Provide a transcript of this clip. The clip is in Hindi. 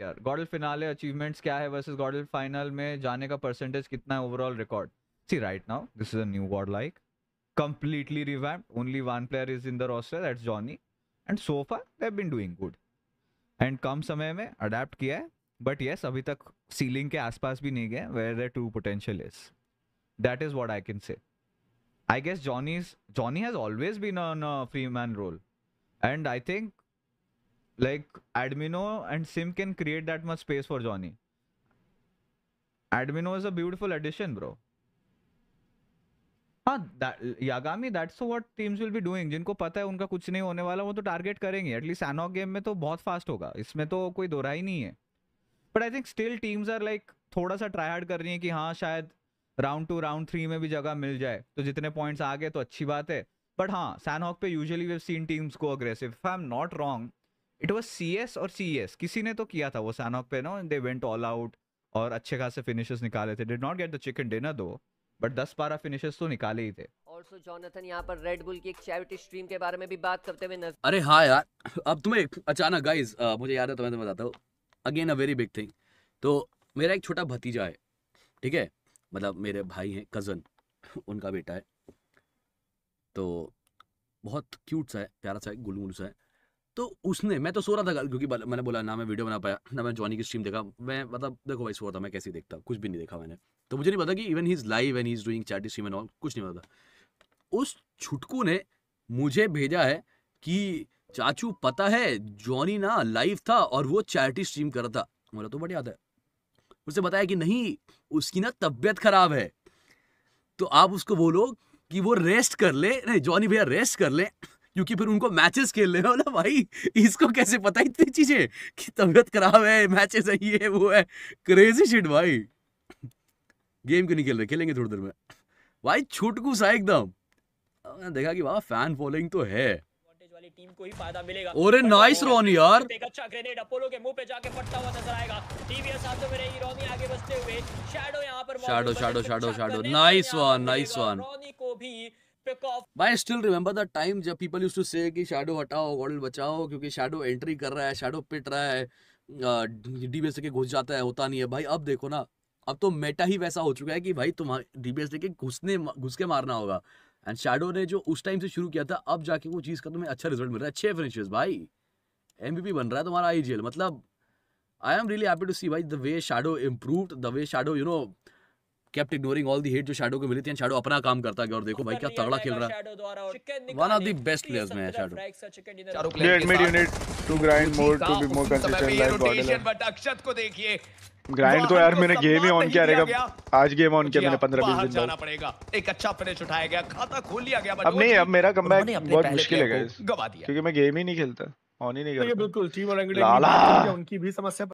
यार गॉडल फिनाले अचीवमेंट्स क्या है वर्सेस गॉडल फाइनल में जाने का परसेंटेज कितना है overall record see right now this is a new god like completely revamped. Only one player is in the roster, that's Johnny. And so they they've been doing good. And कम समय में अडेप्ट किया है बट येस अभी तक सीलिंग के आसपास भी नहीं गए where the true potential is that is what I can say I guess Johnny Johnny has always been on free man role and I think Like Admino and Sim can create that much space for Johnny. Admino is a beautiful addition, bro. हाँ that, Yagami that's what teams will be doing जिनको पता है उनका कुछ नहीं होने वाला वो तो टारगेट करेंगे एटलीस्ट एनॉक गेम में तो बहुत फास्ट होगा इसमें तो कोई दोहरा ही नहीं है but I think still teams are like थोड़ा सा ट्राई हार्ड कर रही है कि हाँ शायद राउंड टू राउंड थ्री में भी जगह मिल जाए तो जितने पॉइंट्स आ गए तो अच्छी बात है बट हाँ सैनहॉक पे यूजुअली वी सीन टीम्स को aggressive I am not wrong it was C S और सी एस किसी ने तो किया था वो सैनॉक पे no they went all out और अच्छे खासे फिनिशेस निकाले थे did not get the chicken dinner though but दस बारह फिनिशेस तो निकाले ही थे ऑल्सो जॉनथन यहाँ पर रेड बुल की एक चैरिटी स्ट्रीम के बारे में भी बात करते हुए नजर अरे हाँ यार अब तुम्हें अचानक गाइज मुझे याद है तो तुम्हें तो बताता हूँ again a very big thing तो मेरा एक छोटा भतीजा है ठीक है मतलब मेरे भाई हैं कज़न उनका बेटा है तो बहुत क्यूट सा है प्यारा सा है गुलमुल सा है तो उसने मैं तो सो रहा था क्योंकि मैंने बोला ना मैं वीडियो बना पाया ना मैं जॉनी की स्ट्रीम देखा मैं मतलब देखो भाई सो रहा था मैं कैसे देखता कुछ भी नहीं देखा मैंने तो मुझे नहीं पता कि even he is live and he is doing chat stream and all कुछ नहीं पता उस छुटकू ने मुझे भेजा है कि चाचू पता है जॉनी ना लाइव था और वो चैरिटी स्ट्रीम कर रहा था बोला तो बढ़िया था उसे बताया कि नहीं उसकी ना तबीयत खराब है तो आप उसको बोलो कि वो रेस्ट कर ले नहीं जॉनी भैया रेस्ट कर ले क्योंकि फिर उनको मैचेस खेलने हो ना भाई इसको कैसे पता इतनी चीजें कि तबियत खराब है मैचेस है ये वो है क्रेजी शिट भाई गेम क्यों नहीं खेल रहे खेलेंगे थोड़ी देर में भाई छुटकू सा एकदम देखा कि वाह फैन फॉलोइंग तो है टीम को ही फायदा मिलेगा नाइस नाइस नाइस भाई स्टिल रिमेंबर द टाइम जब पीपल यूज टू से कि शेडो हटाओ वर्ल्ड बचाओ क्योंकि शेडो एंट्री कर रहा है शेडो पिट रहा है डी के घुस जाता है होता नहीं है भाई अब देखो ना अब तो मेटा ही वैसा हो चुका है कि भाई तुम्हारे डीबीएस के घुसने घुस के मारना होगा एंड शेडो ने जो उस टाइम से शुरू किया था अब जाके वो चीज़ का तुम्हें अच्छा रिजल्ट मिल रहा है अच्छे फिनिशेस भाई एम बन रहा है तुम्हारा आई मतलब I am really happy to see भाई the way Shadow improve the way Shadow you know kept ignoring all the hate जो शैडो को मिली थी शैडो अपना काम करता गया और देखो भाई क्या तगड़ा खेल रहा है one of the best players में है Shadow let mid unit to grind more to be more consistent like Godl but Akshat को देखिए ग्राइंड तो यार मैंने गेम ही ऑन किया रहेगा आज गेम ऑन किया मैंने 15 20 दिन जाना तो। पड़ेगा एक अच्छा फिनिश उठाया गया खाता खोल लिया गया अब नहीं अब मेरा कमबैक बहुत मुश्किल है गाइस गवा दिया क्योंकि मैं गेम ही नहीं खेलता ऑन ही नहीं करता ये बिल्कुल टीम और एंगल की उनकी भी समस्या